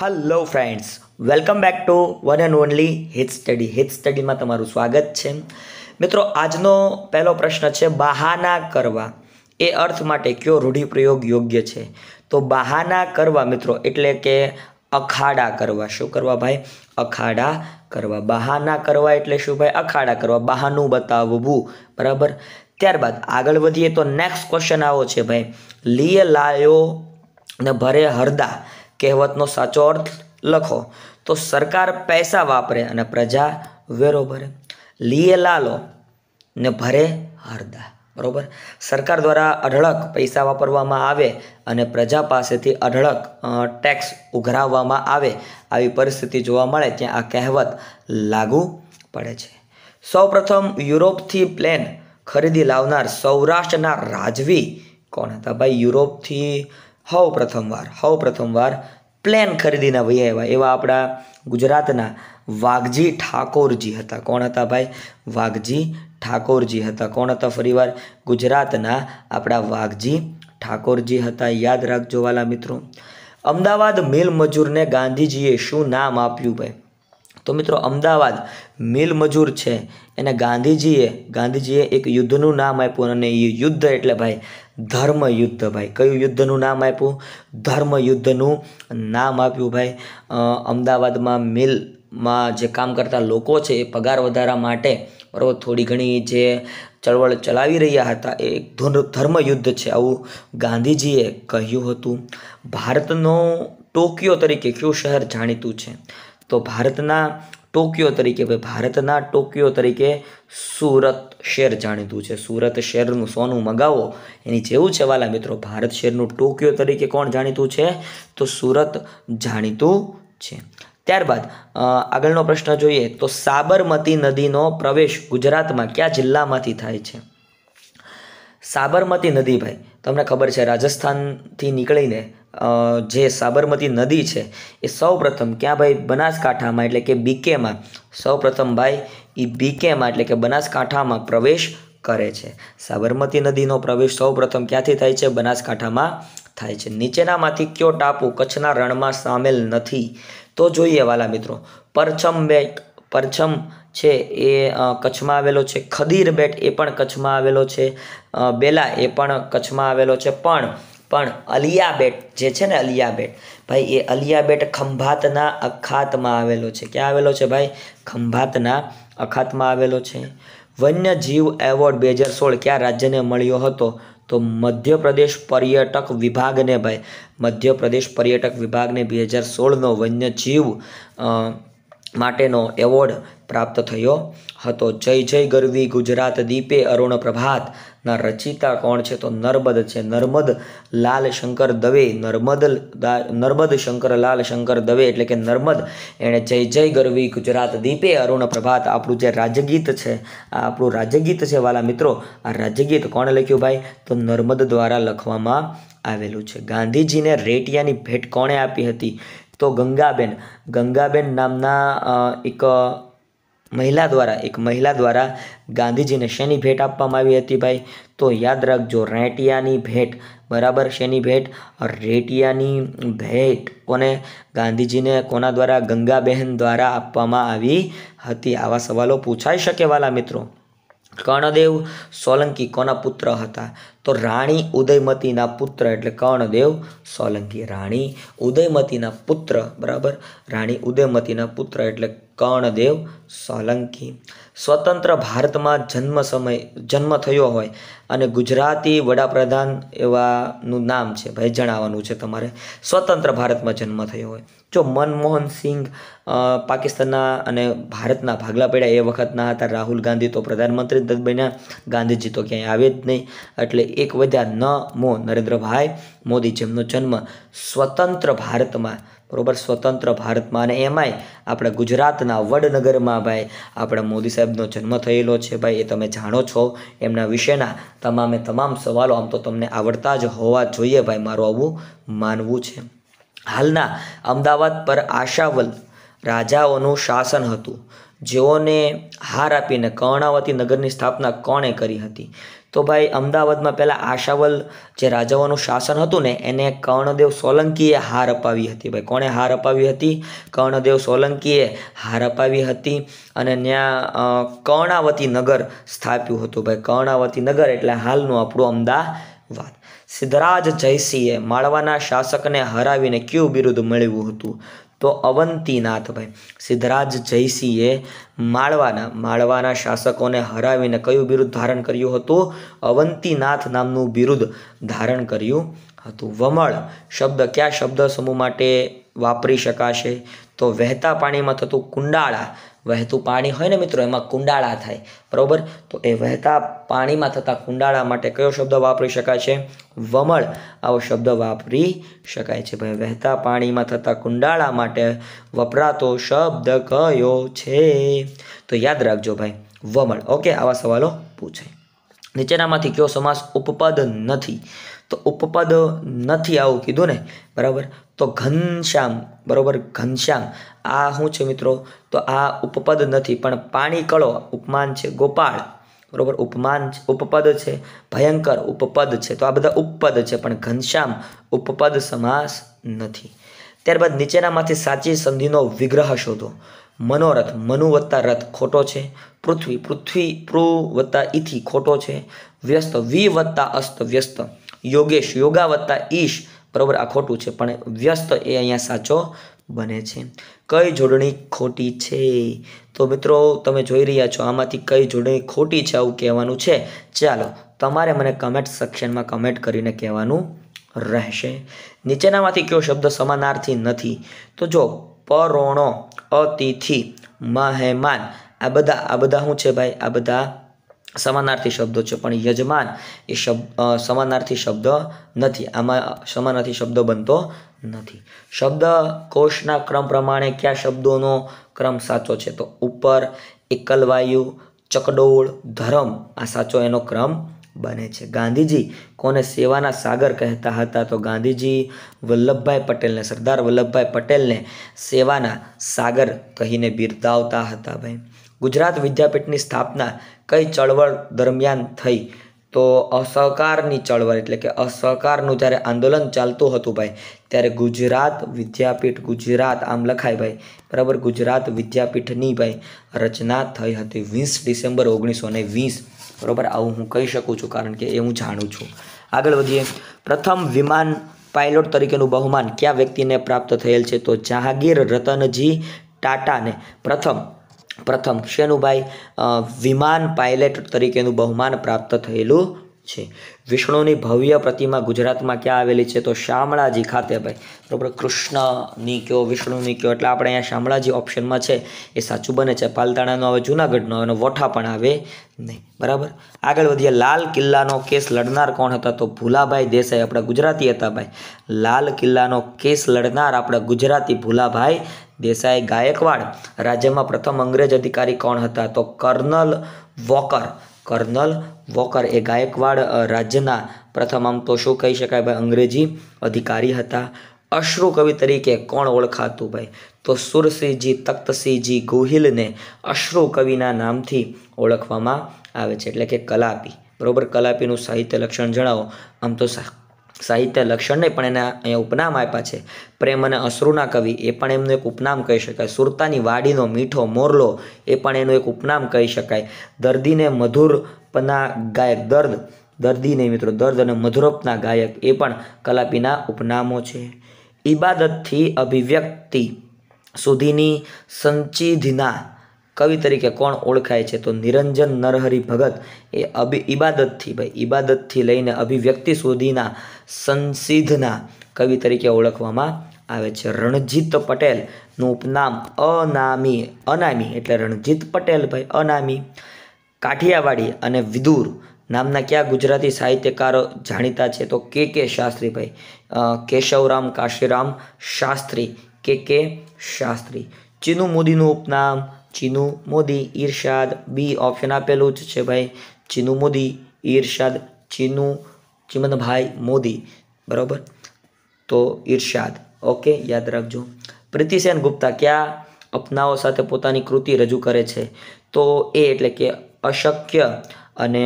hello friends welcome back to one and only hit study hit સ્ટડીમાં તમારું સ્વાગત છે મિત્રો આજનો પહેલો પ્રશ્ન છે બહાના કરવા એ અર્થ માટે કયો રૂઢિપ્રયોગ યોગ્ય છે તો બહાના કરવા મિત્રો એટલે કે અખાડા કરવા શું કરવા ભાઈ અખાડા કરવા બહાના કરવા એટલે શું ભાઈ અખાડા કરવા બહાનું બતાવવું બરાબર ત્યારબાદ આગળ વધીએ તો નેક્સ્ટ ક્વેશ્ચન આવો છે ભાઈ લીએ લાયો ને ભરે હરદા કહેવતનો સાચો અર્થ લખો તો સરકાર પૈસા વાપરે અને પ્રજા વેરો ભરે લીએ લાલો ને ભરે હરદા બરોબર સરકાર દ્વારા અઢળક પૈસા વાપરવામાં આવે અને પ્રજા પાસેથી અઢળક ટેક્સ ઉઘરાવવામાં આવે આવી પરિસ્થિતિ જોવા મળે ત્યાં આ કહેવત લાગુ પડે છે સૌપ્રથમ યુરોપથી પ્લેન ખરીદી લાવનાર સૌરાષ્ટ્રના રાજવી કોણ હતા ભાઈ યુરોપથી હવ પ્રથમવાર હવ પ્રથમવાર પ્લેન ખરીદીના વહી આવ્યા એવા આપણા ગુજરાતના વાઘજી ઠાકોરજી હતા કોણ હતા ભાઈ વાઘજી ઠાકોરજી હતા કોણ હતા ફરીવાર ગુજરાતના આપણા વાઘજી ઠાકોરજી હતા યાદ રાખજો વાલા મિત્રો અમદાવાદ મિલ મજૂરને ગાંધીજીએ શું નામ આપ્યું ભાઈ તો મિત્રો અમદાવાદ મિલ મજૂર છે એને ગાંધીજીએ ગાંધીજીએ એક યુદ્ધનું નામ આપ્યું અને એ યુદ્ધ એટલે ભાઈ ધર્મયુદ્ધ ભાઈ કયું યુદ્ધનું નામ આપ્યું ધર્મ યુદ્ધનું નામ આપ્યું ભાઈ અમદાવાદમાં મિલમાં જે કામ કરતા લોકો છે એ પગાર વધારા માટે બરાબર થોડી ઘણી જે ચળવળ ચલાવી રહ્યા હતા એ ધર્મ યુદ્ધ છે આવું ગાંધીજીએ કહ્યું હતું ભારતનો ટોક્યો તરીકે કયું શહેર જાણીતું છે તો ભારતના ટોક્યો તરીકે ભાઈ ભારતના ટોક્યો તરીકે સુરત શહેર જાણીતું છે સુરત શહેરનું સોનું મગાવો એની જેવું છે વાલા મિત્રો ભારત શહેરનું ટોક્યો તરીકે કોણ જાણીતું છે તો સુરત જાણીતું છે ત્યારબાદ આગળનો પ્રશ્ન જોઈએ તો સાબરમતી નદીનો પ્રવેશ ગુજરાતમાં કયા જિલ્લામાંથી થાય છે સાબરમતી નદી ભાઈ તમને ખબર છે રાજસ્થાનથી નીકળીને જે સાબરમતી નદી છે એ સૌપ્રથમ ક્યાં ભાઈ બનાસકાંઠામાં એટલે કે બીકેમાં સૌપ્રથમ ભાઈ એ બીકેમાં એટલે કે બનાસકાંઠામાં પ્રવેશ કરે છે સાબરમતી નદીનો પ્રવેશ સૌપ્રથમ ક્યાંથી થાય છે બનાસકાંઠામાં થાય છે નીચેનામાંથી કયો ટાપુ કચ્છના રણમાં સામેલ નથી તો જોઈએ વાલા મિત્રો પરચમ બેટ પરચમ છે એ કચ્છમાં આવેલો છે ખદીર બેટ એ પણ કચ્છમાં આવેલો છે બેલા એ પણ કચ્છમાં આવેલો છે પણ પણ અલિયાબેટ જે છે ને અલિયાબેટ ભાઈ એ અલિયાબેટ ખંભાતના અખાતમાં આવેલો છે ક્યાં આવેલો છે ભાઈ ખંભાતના અખાતમાં આવેલો છે વન્યજીવ એવોર્ડ બે હજાર સોળ ક્યાં રાજ્યને મળ્યો હતો તો મધ્યપ્રદેશ પર્યટક વિભાગને ભાઈ મધ્યપ્રદેશ પર્યટક વિભાગને બે હજાર સોળનો વન્યજીવ માટેનો એવોર્ડ પ્રાપ્ત થયો હતો જય જય ગરવી ગુજરાત દીપે અરુણ પ્રભાત ના રચિતા કોણ છે તો નર્મદ છે નર્મદ લાલ શંકર દવે નર્મદ નર્મદ શંકર લાલ શંકર દવે એટલે કે નર્મદ એણે જય જય ગરવી ગુજરાત દીપે અરુણ પ્રભાત આપણું જે રાજગીત છે આ આપણું રાજગીત છે વાલા મિત્રો આ રાજગીત કોણે લખ્યું ભાઈ તો નર્મદ દ્વારા લખવામાં આવેલું છે ગાંધીજીને રેટિયાની ભેટ કોણે આપી હતી તો ગંગાબેન ગંગાબેન નામના એક મહિલા દ્વારા એક મહિલા દ્વારા ગાંધીજીને શેની ભેટ આપવામાં આવી હતી ભાઈ તો યાદ રાખજો રેટિયાની ભેટ બરાબર શેની ભેટ રેટિયાની ભેટ કોને ગાંધીજીને કોના દ્વારા ગંગાબહેન દ્વારા આપવામાં આવી હતી આવા સવાલો પૂછાઈ શકે વાલા મિત્રો કર્ણદેવ સોલંકી કોના પુત્ર હતા તો રાણી ઉદયમતીના પુત્ર એટલે કર્ણદેવ સોલંકી રાણી ઉદયમતીના પુત્ર બરાબર રાણી ઉદયમતીના પુત્ર એટલે કર્ણદેવ સોલંકી સ્વતંત્ર ભારતમાં જન્મ સમય જન્મ થયો હોય અને ગુજરાતી વડાપ્રધાન એવાનું નામ છે ભાઈ જણાવવાનું છે તમારે સ્વતંત્ર ભારતમાં જન્મ થયો હોય જો મનમોહન સિંઘ પાકિસ્તાનના અને ભારતના ભાગલા પડ્યા એ વખતના હતા રાહુલ ગાંધી તો પ્રધાનમંત્રી જ બન્યા ગાંધીજી તો ક્યાંય આવે જ નહીં એટલે એક વધ્યા ન મો નરેન્દ્રભાઈ મોદી જેમનો જન્મ સ્વતંત્ર ભારતમાં બરોબર સ્વતંત્ર ભારતમાં અને એમાંય આપણે ગુજરાતના વડનગરમાં ભાઈ આપણા મોદી સાહેબનો જન્મ થયેલો છે ભાઈ એ તમે જાણો છો એમના વિશેના તમામે તમામ સવાલો આમ તો તમને આવડતા જ હોવા જોઈએ ભાઈ મારું આવું માનવું છે હાલના અમદાવાદ પર આશાવલ રાજાઓનું શાસન હતું જેઓને હાર આપીને કર્ણાવતી નગરની સ્થાપના કોણે કરી હતી તો ભાઈ અમદાવાદમાં પહેલાં આશાવલ જે રાજાઓનું શાસન હતું ને એને કર્ણદેવ સોલંકીએ હાર અપાવી હતી ભાઈ કોણે હાર અપાવી હતી કર્ણદેવ સોલંકીએ હાર અપાવી હતી અને ત્યાં કર્ણાવતી નગર સ્થાપ્યું હતું ભાઈ કર્ણાવતી નગર એટલે હાલનું આપણું અમદાવાદ સિદ્ધરાજ જયસિંહે માળવાના શાસકને હરાવીને કયું બિરુદ મેળવ્યું હતું તો અવંતીનાથ ભાઈ સિદ્ધરાજ જયસિંહે માળવાના માળવાના શાસકોને હરાવીને કયું બિરુદ ધારણ કર્યું હતું અવંતીનાથ નામનું બિરુદ ધારણ કર્યું હતું વમળ શબ્દ કયા શબ્દ સમૂહ માટે વાપરી શકાશે તો વહેતા પાણીમાં થતું કુંડાળા વહેતું પાણી હોય ને મિત્રો એમાં કુંડાળા થાય બરાબર તો એ વહેતા પાણીમાં થતા કુંડાળા માટે કયો શબ્દ વાપરી શકાય છે વમળ આવો શબ્દ વાપરી શકાય છે ભાઈ વહેતા પાણીમાં થતા કુંડાળા માટે વપરાતો શબ્દ કયો છે તો યાદ રાખજો ભાઈ વમળ ઓકે આવા સવાલો પૂછાય નીચેનામાંથી કયો સમાસ ઉપપદ નથી તો ઉપપદ નથી આવું કીધું ને બરાબર તો ઘનશ્યામ બરાબર ઘનશ્યામ આ શું છે મિત્રો તો આ ઉપપદ નથી પણ પાણી કળો ઉપમાન છે ગોપાળ બરાબર ઉપમાન ઉપપદ છે ભયંકર ઉપપદ છે તો આ બધા ઉપપદ છે પણ ઘનશ્યામ ઉપપદ સમાસ નથી ત્યારબાદ નીચેનામાંથી સાચી સંધિનો વિગ્રહ શોધો મનોરથ મનુ વત્તા રથ ખોટો છે પૃથ્વી પૃથ્વી પૃ વત્તા ઇથી ખોટો છે વ્યસ્ત વિ વત્તા અસ્ત વ્યસ્ત યોગેશ યોગા વત્તા ઈશ બરાબર આ ખોટું છે પણ વ્યસ્ત એ અહીંયા સાચો બને છે કઈ જોડણી ખોટી છે તો મિત્રો તમે જોઈ રહ્યા છો આમાંથી કઈ જોડણી ખોટી છે આવું કહેવાનું છે ચાલો તમારે મને કમેન્ટ સેક્શનમાં કમેન્ટ કરીને કહેવાનું રહેશે નીચેનામાંથી કયો શબ્દ સમાનાર્થી નથી તો જો પરોણો અતિથિ મહેમાન આ બધા આ બધા શું છે ભાઈ આ બધા સમાનાર્થી શબ્દો છે પણ યજમાન એ શબ્દ સમાનાર્થી શબ્દ નથી આમાં સમાનાર્થી શબ્દ બનતો નથી શબ્દ કોષના ક્રમ પ્રમાણે કયા શબ્દોનો ક્રમ સાચો છે તો ઉપર એકલવાયુ ચકડોળ ધરમ આ સાચો એનો ક્રમ બને છે ગાંધીજી કોને સેવાના સાગર કહેતા હતા તો ગાંધીજી વલ્લભભાઈ પટેલને સરદાર વલ્લભભાઈ પટેલને સેવાના સાગર કહીને બિરદાવતા હતા ભાઈ ગુજરાત વિદ્યાપીઠની સ્થાપના કઈ ચળવળ દરમિયાન થઈ તો અસહકારની ચળવળ એટલે કે અસહકારનું જ્યારે આંદોલન ચાલતું હતું ભાઈ ત્યારે ગુજરાત વિદ્યાપીઠ ગુજરાત આમ લખાય ભાઈ બરાબર ગુજરાત વિદ્યાપીઠની ભાઈ રચના થઈ હતી વીસ ડિસેમ્બર ઓગણીસો ને વીસ બરાબર આવું હું કહી શકું છું કારણ કે એ હું જાણું છું આગળ વધીએ પ્રથમ વિમાન પાયલોટ તરીકેનું બહુમાન કયા વ્યક્તિને પ્રાપ્ત થયેલ છે તો જહાંગીર રતનજી ટાટાને પ્રથમ પ્રથમ શેનુભાઈ વિમાન પાયલટ તરીકેનું બહુમાન પ્રાપ્ત થયેલું છે વિષ્ણુની ભવ્ય પ્રતિમા ગુજરાતમાં ક્યાં આવેલી છે તો શામળાજી ખાતે ભાઈ બરોબર કૃષ્ણની કયો વિષ્ણુની કયો એટલે આપણે અહીંયા શામળાજી ઓપ્શનમાં છે એ સાચું બને છે પાલતાણાનો આવે જૂનાગઢનો આવે વોઠા પણ આવે નહીં બરાબર આગળ વધીએ લાલ કિલ્લાનો કેસ લડનાર કોણ હતા તો ભૂલાભાઈ દેસાઈ આપણા ગુજરાતી હતા ભાઈ લાલ કિલ્લાનો કેસ લડનાર આપણા ગુજરાતી ભૂલાભાઈ દેસાઈ ગાયકવાડ રાજ્યમાં પ્રથમ અંગ્રેજ અધિકારી કોણ હતા તો કર્નલ વોકર કર્નલ વોકર એ ગાયકવાડ રાજ્યના પ્રથમ આમ તો શું કહી શકાય ભાઈ અંગ્રેજી અધિકારી હતા અશ્રુ કવિ તરીકે કોણ ઓળખાતું ભાઈ તો સુરસિંહજી તખ્તસિંહજી ગોહિલને અશ્રુ કવિના નામથી ઓળખવામાં આવે છે એટલે કે કલાપી બરાબર કલાપીનું સાહિત્ય લક્ષણ જણાવો આમ તો સાહિત્ય લક્ષણ નહીં પણ એના અહીંયા ઉપનામ આપ્યા છે પ્રેમ અને અશ્રુના કવિ એ પણ એમનું એક ઉપનામ કહી શકાય સુરતાની વાડીનો મીઠો મોરલો એ પણ એનું એક ઉપનામ કહી શકાય દર્દીને મધુરપના ગાયક દર્દ દર્દીને મિત્રો દર્દ અને મધુરપના ગાયક એ પણ કલાપીના ઉપનામો છે ઇબાદતથી અભિવ્યક્તિ સુધીની સંચિધિના કવિ તરીકે કોણ ઓળખાય છે તો નિરંજન નરહરિ ભગત એ અભિ ઇબાદતથી ભાઈ ઇબાદતથી લઈને અભિવ્યક્તિ સુધીના સંસિદ્ધના કવિ તરીકે ઓળખવામાં આવે છે રણજીત પટેલનું ઉપનામ અનામી અનામી એટલે રણજીત પટેલ ભાઈ અનામી કાઠિયાવાડી અને વિદુર નામના કયા ગુજરાતી સાહિત્યકારો જાણીતા છે તો કે કે શાસ્ત્રી ભાઈ કેશવરામ કાશીરામ શાસ્ત્રી કે કે શાસ્ત્રી ચિનુ મોદીનું ઉપનામ ચીનુ મોદી ઈર્ષાદ બી ઓપ્શન આપેલું જ છે ભાઈ ચીનુ મોદી ઈર્ષાદ ચીનુ ચિમનભાઈ મોદી બરાબર તો ઈર્ષાદ ઓકે યાદ રાખજો પ્રીતિસેન ગુપ્તા ક્યાં અપનાઓ સાથે પોતાની કૃતિ રજૂ કરે છે તો એ એટલે કે અશક્ય અને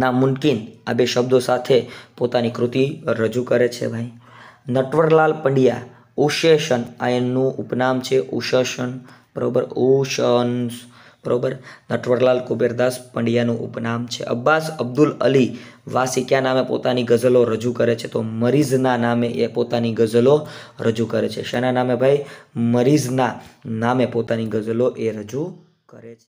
ના મુમકિન આ બે શબ્દો સાથે પોતાની કૃતિ રજૂ કરે છે ભાઈ નટવરલાલ પંડ્યા ઉશેષણ આ એમનું ઉપનામ છે ઉશેષણ બરાબર ઓશન્સ બરાબર નટવરલાલ કુબેરદાસ પંડ્યાનું ઉપનામ છે અબ્બાસ અબ્દુલ અલી વાસી ક્યાં નામે પોતાની ગઝલો રજૂ કરે છે તો મરીઝના નામે એ પોતાની ગઝલો રજૂ કરે છે શેના નામે ભાઈ મરીઝના નામે પોતાની ગઝલો એ રજૂ કરે છે